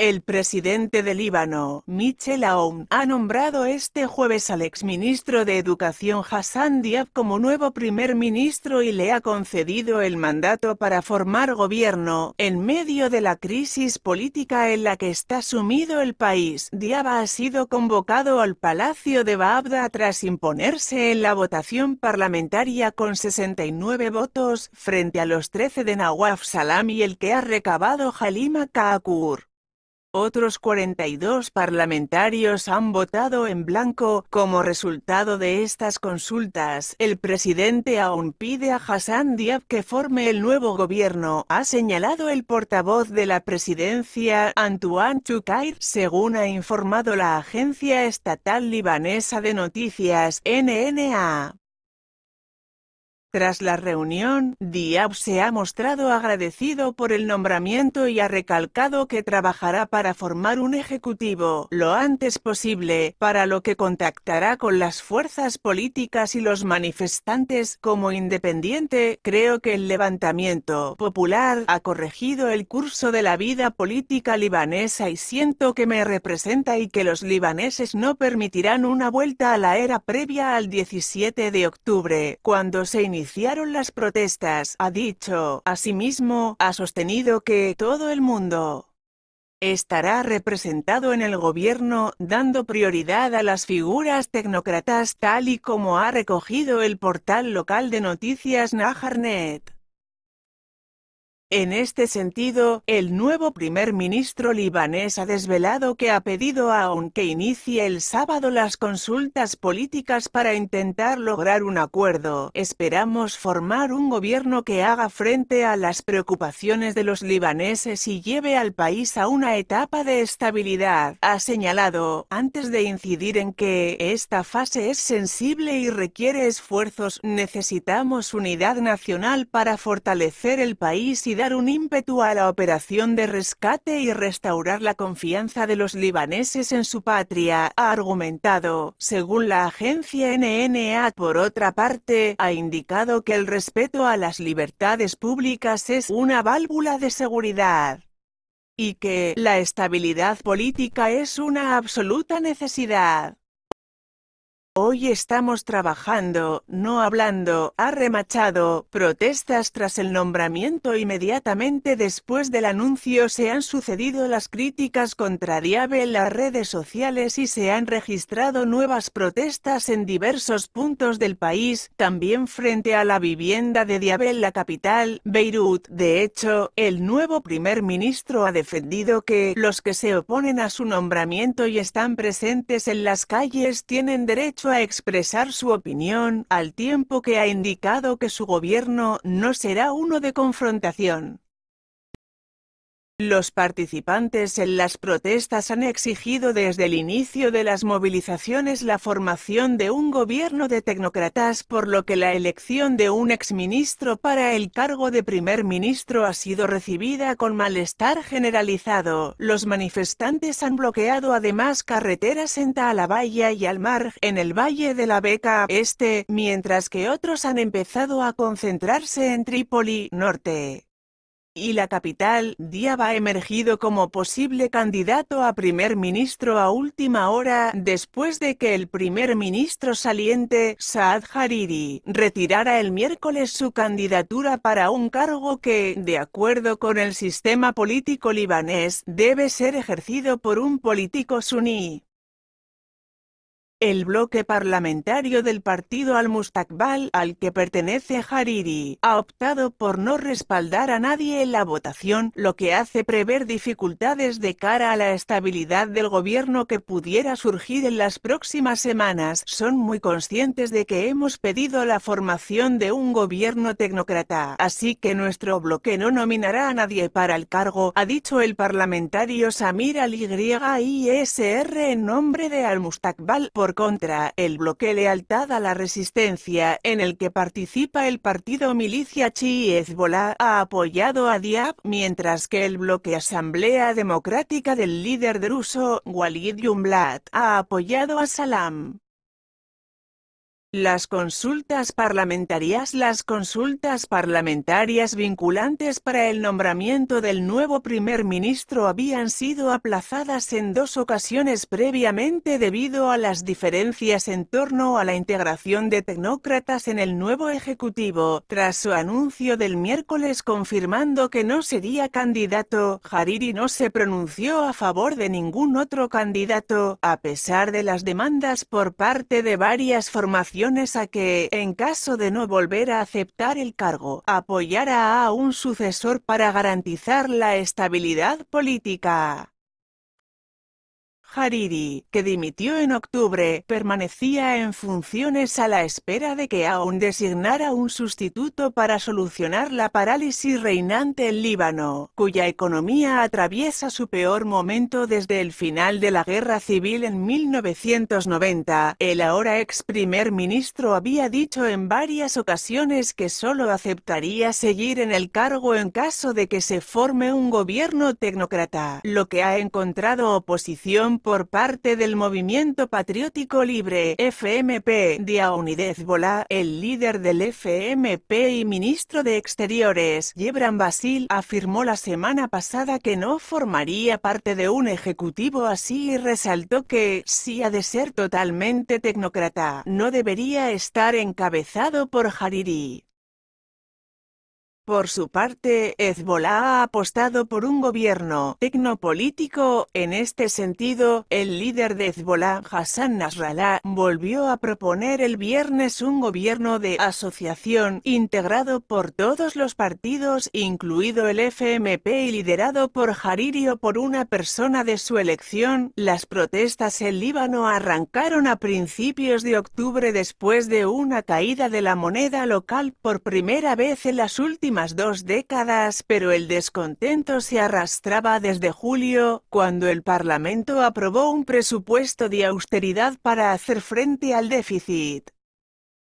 El presidente de Líbano, Michel Aoun, ha nombrado este jueves al exministro de Educación Hassan Diab como nuevo primer ministro y le ha concedido el mandato para formar gobierno en medio de la crisis política en la que está sumido el país. Diab ha sido convocado al Palacio de Baabda tras imponerse en la votación parlamentaria con 69 votos frente a los 13 de Nawaf Salam y el que ha recabado Halima Kaakur. Otros 42 parlamentarios han votado en blanco. Como resultado de estas consultas, el presidente aún pide a Hassan Diab que forme el nuevo gobierno, ha señalado el portavoz de la presidencia, Antoine Choukair, según ha informado la agencia estatal libanesa de noticias, NNA. Tras la reunión, Diab se ha mostrado agradecido por el nombramiento y ha recalcado que trabajará para formar un ejecutivo, lo antes posible, para lo que contactará con las fuerzas políticas y los manifestantes. Como independiente, creo que el levantamiento popular ha corregido el curso de la vida política libanesa y siento que me representa y que los libaneses no permitirán una vuelta a la era previa al 17 de octubre, cuando se inició iniciaron las protestas, ha dicho. Asimismo, ha sostenido que todo el mundo estará representado en el gobierno, dando prioridad a las figuras tecnócratas tal y como ha recogido el portal local de noticias Najarnet. En este sentido, el nuevo primer ministro libanés ha desvelado que ha pedido a que inicie el sábado las consultas políticas para intentar lograr un acuerdo. Esperamos formar un gobierno que haga frente a las preocupaciones de los libaneses y lleve al país a una etapa de estabilidad, ha señalado, antes de incidir en que esta fase es sensible y requiere esfuerzos, necesitamos unidad nacional para fortalecer el país y dar un ímpetu a la operación de rescate y restaurar la confianza de los libaneses en su patria, ha argumentado, según la agencia NNA. Por otra parte, ha indicado que el respeto a las libertades públicas es una válvula de seguridad y que la estabilidad política es una absoluta necesidad. Hoy estamos trabajando, no hablando, ha remachado. Protestas tras el nombramiento inmediatamente después del anuncio se han sucedido las críticas contra Diabel en las redes sociales y se han registrado nuevas protestas en diversos puntos del país, también frente a la vivienda de Diabel la capital, Beirut. De hecho, el nuevo primer ministro ha defendido que los que se oponen a su nombramiento y están presentes en las calles tienen derecho a expresar su opinión al tiempo que ha indicado que su gobierno no será uno de confrontación. Los participantes en las protestas han exigido desde el inicio de las movilizaciones la formación de un gobierno de tecnócratas, por lo que la elección de un exministro para el cargo de primer ministro ha sido recibida con malestar generalizado. Los manifestantes han bloqueado además carreteras en Taalabaya y al Mar en el Valle de la Beca Este, mientras que otros han empezado a concentrarse en Trípoli Norte y la capital, Diaba emergido como posible candidato a primer ministro a última hora después de que el primer ministro saliente, Saad Hariri, retirara el miércoles su candidatura para un cargo que, de acuerdo con el sistema político libanés, debe ser ejercido por un político suní. El bloque parlamentario del partido al-Mustaqbal al que pertenece Hariri ha optado por no respaldar a nadie en la votación, lo que hace prever dificultades de cara a la estabilidad del gobierno que pudiera surgir en las próximas semanas. Son muy conscientes de que hemos pedido la formación de un gobierno tecnócrata, así que nuestro bloque no nominará a nadie para el cargo, ha dicho el parlamentario Samir al ISR en nombre de al-Mustaqbal contra, el bloque Lealtad a la Resistencia, en el que participa el partido milicia chi Hezbollah, ha apoyado a Diab, mientras que el bloque Asamblea Democrática del líder Ruso, Walid Yumblat, ha apoyado a Salam. Las consultas parlamentarias Las consultas parlamentarias vinculantes para el nombramiento del nuevo primer ministro habían sido aplazadas en dos ocasiones previamente debido a las diferencias en torno a la integración de tecnócratas en el nuevo Ejecutivo, tras su anuncio del miércoles confirmando que no sería candidato, Hariri no se pronunció a favor de ningún otro candidato, a pesar de las demandas por parte de varias formaciones a que, en caso de no volver a aceptar el cargo, apoyara a un sucesor para garantizar la estabilidad política. Hariri, que dimitió en octubre, permanecía en funciones a la espera de que aún designara un sustituto para solucionar la parálisis reinante en Líbano, cuya economía atraviesa su peor momento desde el final de la guerra civil en 1990. El ahora ex primer ministro había dicho en varias ocasiones que solo aceptaría seguir en el cargo en caso de que se forme un gobierno tecnócrata, lo que ha encontrado oposición por parte del Movimiento Patriótico Libre, FMP, Día Unidez Bola, el líder del FMP y ministro de Exteriores, Yebran Basil, afirmó la semana pasada que no formaría parte de un ejecutivo así y resaltó que, si ha de ser totalmente tecnócrata, no debería estar encabezado por Hariri. Por su parte, Hezbollah ha apostado por un gobierno tecnopolítico. En este sentido, el líder de Hezbollah, Hassan Nasrallah, volvió a proponer el viernes un gobierno de asociación integrado por todos los partidos, incluido el FMP y liderado por Hariri o por una persona de su elección. Las protestas en Líbano arrancaron a principios de octubre después de una caída de la moneda local por primera vez en las últimas dos décadas, pero el descontento se arrastraba desde julio, cuando el Parlamento aprobó un presupuesto de austeridad para hacer frente al déficit.